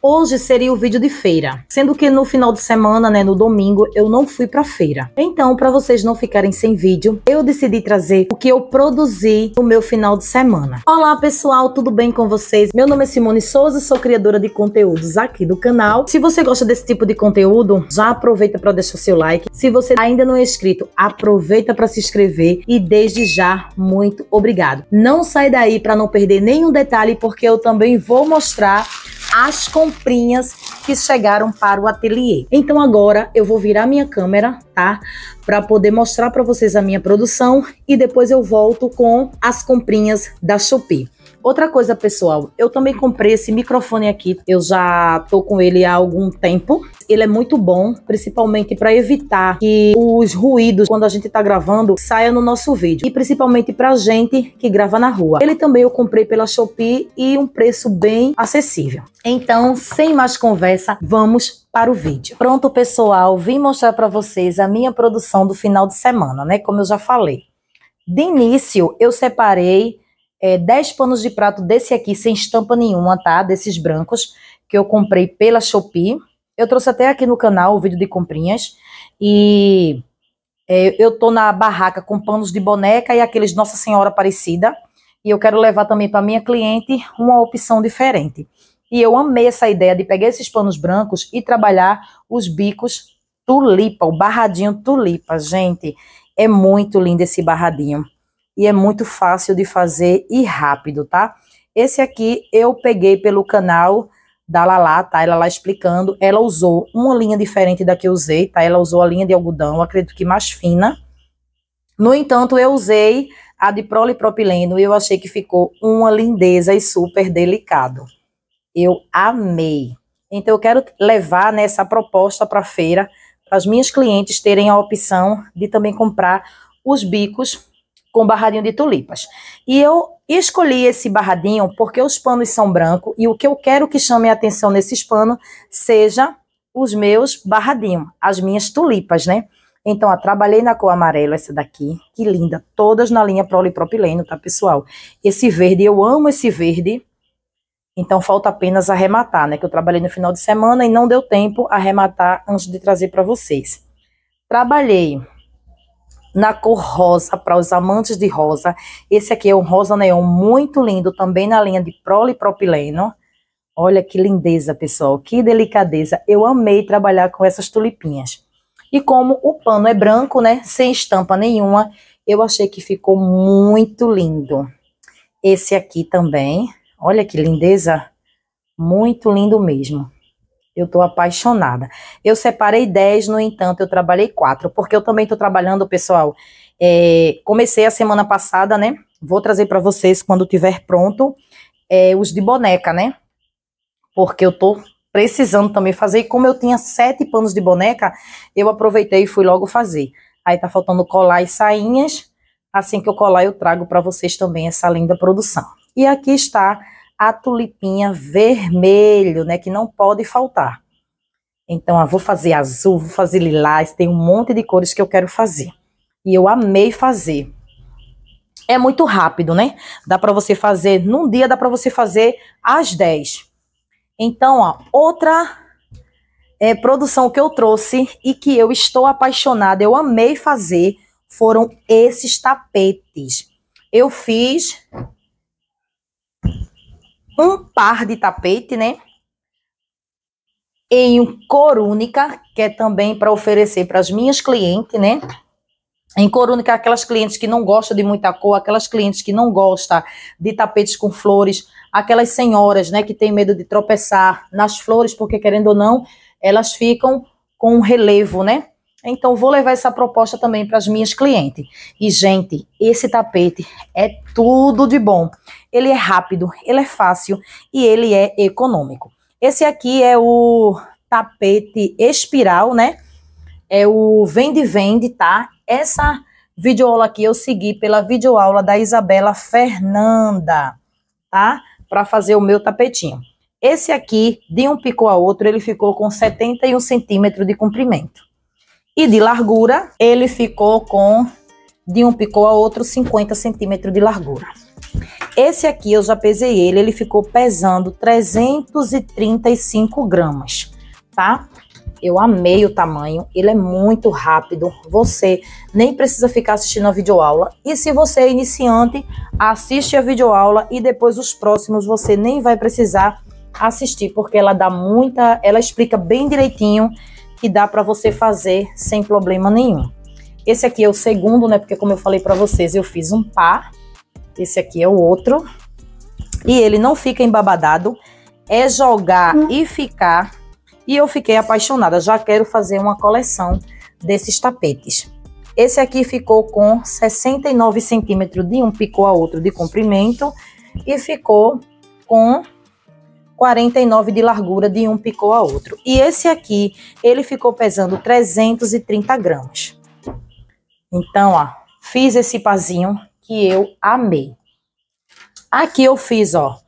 Hoje seria o vídeo de feira, sendo que no final de semana, né, no domingo, eu não fui para feira. Então, para vocês não ficarem sem vídeo, eu decidi trazer o que eu produzi no meu final de semana. Olá, pessoal, tudo bem com vocês? Meu nome é Simone Souza, sou criadora de conteúdos aqui do canal. Se você gosta desse tipo de conteúdo, já aproveita para deixar seu like. Se você ainda não é inscrito, aproveita para se inscrever e desde já muito obrigado. Não sai daí para não perder nenhum detalhe, porque eu também vou mostrar as conversas comprinhas que chegaram para o ateliê. Então agora eu vou virar minha câmera, tá? Para poder mostrar para vocês a minha produção e depois eu volto com as comprinhas da Shopee. Outra coisa, pessoal, eu também comprei esse microfone aqui. Eu já tô com ele há algum tempo. Ele é muito bom, principalmente para evitar que os ruídos quando a gente tá gravando saia no nosso vídeo e principalmente pra gente que grava na rua. Ele também eu comprei pela Shopee e um preço bem acessível. Então, sem mais conversa, vamos para o vídeo. Pronto, pessoal, vim mostrar para vocês a minha produção do final de semana, né? Como eu já falei. De início, eu separei é, 10 panos de prato desse aqui, sem estampa nenhuma, tá? Desses brancos, que eu comprei pela Shopee. Eu trouxe até aqui no canal o vídeo de comprinhas. E é, eu tô na barraca com panos de boneca e aqueles Nossa Senhora Aparecida. E eu quero levar também para minha cliente uma opção diferente. E eu amei essa ideia de pegar esses panos brancos e trabalhar os bicos tulipa, o barradinho tulipa. Gente, é muito lindo esse barradinho e é muito fácil de fazer e rápido, tá? Esse aqui eu peguei pelo canal da Lala, tá? Ela lá explicando, ela usou uma linha diferente da que eu usei, tá? Ela usou a linha de algodão, acredito que mais fina. No entanto, eu usei a de prolipropileno e eu achei que ficou uma lindeza e super delicado. Eu amei. Então, eu quero levar nessa né, proposta para a feira, para as minhas clientes terem a opção de também comprar os bicos com um barradinho de tulipas. E eu escolhi esse barradinho porque os panos são branco e o que eu quero que chame a atenção nesses panos seja os meus barradinhos, as minhas tulipas, né? Então, a trabalhei na cor amarela essa daqui, que linda, todas na linha polipropileno, tá, pessoal? Esse verde, eu amo esse verde, então falta apenas arrematar, né? Que eu trabalhei no final de semana e não deu tempo arrematar antes de trazer para vocês. Trabalhei na cor rosa, para os amantes de rosa. Esse aqui é um rosa neon muito lindo, também na linha de prolipropileno. Olha que lindeza, pessoal, que delicadeza. Eu amei trabalhar com essas tulipinhas. E como o pano é branco, né, sem estampa nenhuma, eu achei que ficou muito lindo. Esse aqui também, olha que lindeza, muito lindo mesmo. Eu estou apaixonada. Eu separei 10, no entanto, eu trabalhei quatro, porque eu também estou trabalhando, pessoal. É, comecei a semana passada, né? Vou trazer para vocês quando tiver pronto é, os de boneca, né? Porque eu estou precisando também fazer. E como eu tinha sete panos de boneca, eu aproveitei e fui logo fazer. Aí tá faltando colar e sainhas. Assim que eu colar, eu trago para vocês também essa linda produção. E aqui está a tulipinha vermelho, né, que não pode faltar. Então, ah, vou fazer azul, vou fazer lilás, tem um monte de cores que eu quero fazer. E eu amei fazer. É muito rápido, né? Dá para você fazer, num dia dá para você fazer às 10. Então, ó, outra é, produção que eu trouxe e que eu estou apaixonada, eu amei fazer, foram esses tapetes. Eu fiz um par de tapete, né? Em um cor única, que é também para oferecer para as minhas clientes, né? Em cor única, aquelas clientes que não gostam de muita cor, aquelas clientes que não gostam de tapetes com flores, aquelas senhoras, né, que tem medo de tropeçar nas flores, porque querendo ou não, elas ficam com um relevo, né? Então, vou levar essa proposta também para as minhas clientes. E, gente, esse tapete é tudo de bom. Ele é rápido, ele é fácil e ele é econômico. Esse aqui é o tapete espiral, né? É o vende-vende, tá? Essa videoaula aqui eu segui pela videoaula da Isabela Fernanda, tá? Para fazer o meu tapetinho. Esse aqui, de um pico a outro, ele ficou com 71 centímetros de comprimento. E de largura, ele ficou com, de um picô a outro, 50 centímetros de largura. Esse aqui eu já pesei ele, ele ficou pesando 335 gramas, tá? Eu amei o tamanho, ele é muito rápido. Você nem precisa ficar assistindo a videoaula. E se você é iniciante, assiste a videoaula e depois os próximos você nem vai precisar assistir, porque ela dá muita, ela explica bem direitinho que dá para você fazer sem problema nenhum. Esse aqui é o segundo, né? Porque como eu falei para vocês, eu fiz um par. Esse aqui é o outro. E ele não fica embabadado. É jogar hum. e ficar. E eu fiquei apaixonada. Já quero fazer uma coleção desses tapetes. Esse aqui ficou com 69 centímetros de um picô a outro de comprimento. E ficou com 49 de largura de um picô a outro. E esse aqui, ele ficou pesando 330 gramas. Então, ó, fiz esse pazinho que eu amei. Aqui eu fiz, ó,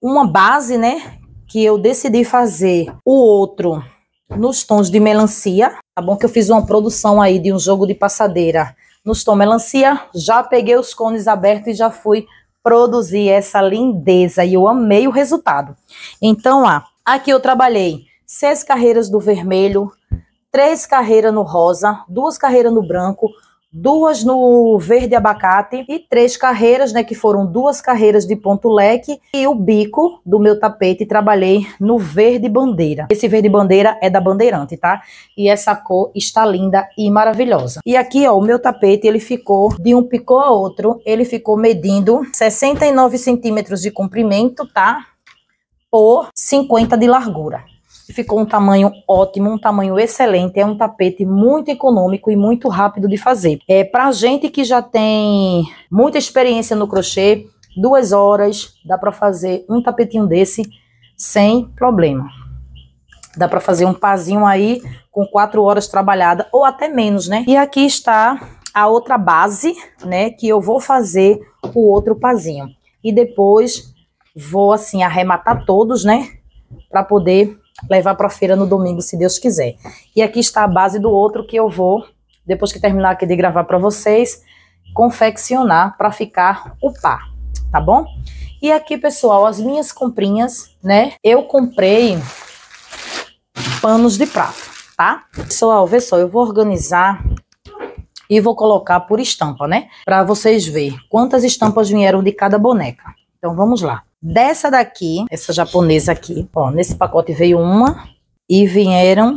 uma base, né, que eu decidi fazer o outro nos tons de melancia. Tá bom que eu fiz uma produção aí de um jogo de passadeira nos tons melancia. Já peguei os cones abertos e já fui produzir essa lindeza e eu amei o resultado. Então, lá, aqui eu trabalhei seis carreiras do vermelho, três carreiras no rosa, duas carreiras no branco, duas no verde abacate e três carreiras, né, que foram duas carreiras de ponto leque e o bico do meu tapete trabalhei no verde bandeira. Esse verde bandeira é da Bandeirante, tá? E essa cor está linda e maravilhosa. E aqui, ó, o meu tapete, ele ficou de um picô a outro, ele ficou medindo 69 centímetros de comprimento, tá? Por 50 de largura. Ficou um tamanho ótimo, um tamanho excelente. É um tapete muito econômico e muito rápido de fazer. É para gente que já tem muita experiência no crochê, duas horas dá para fazer um tapetinho desse sem problema. Dá para fazer um pazinho aí com quatro horas trabalhada ou até menos, né? E aqui está a outra base, né? Que eu vou fazer o outro pazinho. E depois vou assim arrematar todos, né? Para poder levar para a feira no domingo, se Deus quiser. E aqui está a base do outro que eu vou, depois que terminar aqui de gravar para vocês, confeccionar para ficar o par, tá bom? E aqui, pessoal, as minhas comprinhas, né? Eu comprei panos de prato, tá? Pessoal, vê só, eu vou organizar e vou colocar por estampa, né? Para vocês verem quantas estampas vieram de cada boneca. Então, vamos lá. Dessa daqui, essa japonesa aqui, ó, nesse pacote veio uma e vieram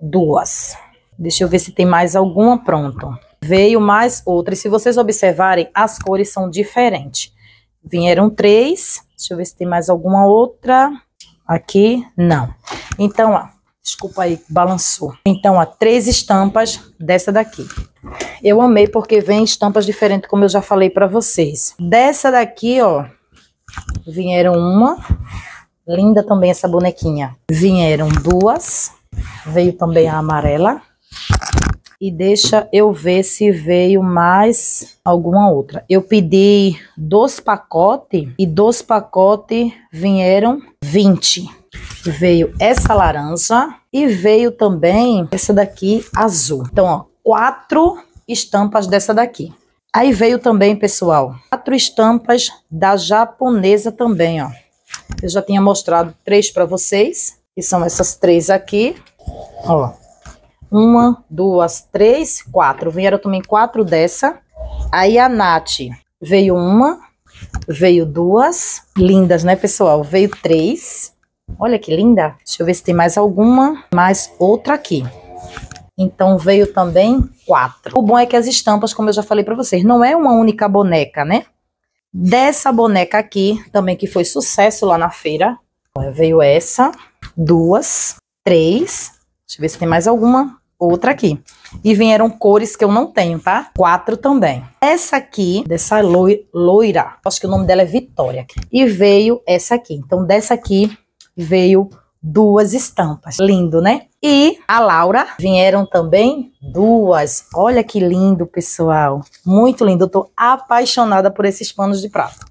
duas. Deixa eu ver se tem mais alguma pronto. Veio mais outra, e se vocês observarem, as cores são diferentes. Vieram três, deixa eu ver se tem mais alguma outra. Aqui, não. Então, ó, desculpa aí, balançou. Então, ó, três estampas dessa daqui. Eu amei porque vem estampas diferentes, como eu já falei pra vocês. Dessa daqui, ó, Vieram uma. Linda também essa bonequinha. Vieram duas. Veio também a amarela. E deixa eu ver se veio mais alguma outra. Eu pedi dois pacotes e dos pacotes vieram 20. Veio essa laranja e veio também essa daqui azul. Então, ó, quatro estampas dessa daqui. Aí veio também, pessoal, quatro estampas da japonesa também, ó. Eu já tinha mostrado três para vocês, que são essas três aqui. Ó, uma, duas, três, quatro. Vieram também quatro dessa. Aí a Nath veio uma, veio duas. Lindas, né, pessoal? Veio três. Olha que linda. Deixa eu ver se tem mais alguma. Mais outra aqui. Então veio também quatro. O bom é que as estampas, como eu já falei para vocês, não é uma única boneca, né? Dessa boneca aqui, também que foi sucesso lá na feira, veio essa, duas, três, deixa eu ver se tem mais alguma, outra aqui. E vieram cores que eu não tenho, tá? Quatro também. Essa aqui, dessa loira, acho que o nome dela é Vitória. E veio essa aqui. Então dessa aqui veio duas estampas. Lindo, né? E a Laura vieram também duas. Olha que lindo, pessoal. Muito lindo. Eu tô apaixonada por esses panos de prato.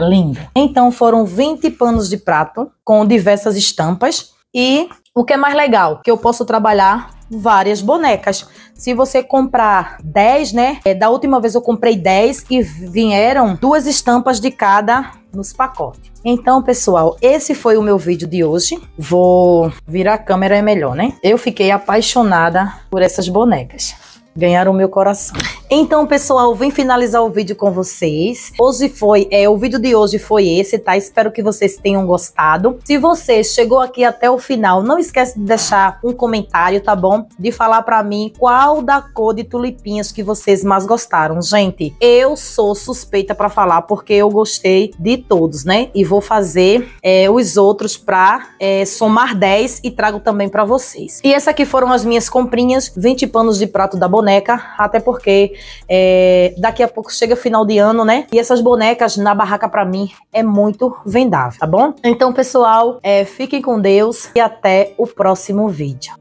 Lindo. Então foram 20 panos de prato com diversas estampas. E o que é mais legal? Que eu posso trabalhar várias bonecas. Se você comprar 10, né? É, da última vez eu comprei 10 e vieram duas estampas de cada nos pacotes. Então, pessoal, esse foi o meu vídeo de hoje. Vou virar a câmera, é melhor, né? Eu fiquei apaixonada por essas bonecas. Ganharam o meu coração. Então, pessoal, vim finalizar o vídeo com vocês. Hoje foi, é, o vídeo de hoje foi esse, tá? Espero que vocês tenham gostado. Se você chegou aqui até o final, não esquece de deixar um comentário, tá bom? De falar para mim qual da cor de tulipinhas que vocês mais gostaram. Gente, eu sou suspeita para falar porque eu gostei de todos, né? E vou fazer é, os outros pra é, somar 10 e trago também para vocês. E essas aqui foram as minhas comprinhas, 20 panos de prato da boneca, até porque é, daqui a pouco chega final de ano, né? E essas bonecas na barraca para mim é muito vendável, tá bom? Então, pessoal, é, fiquem com Deus e até o próximo vídeo.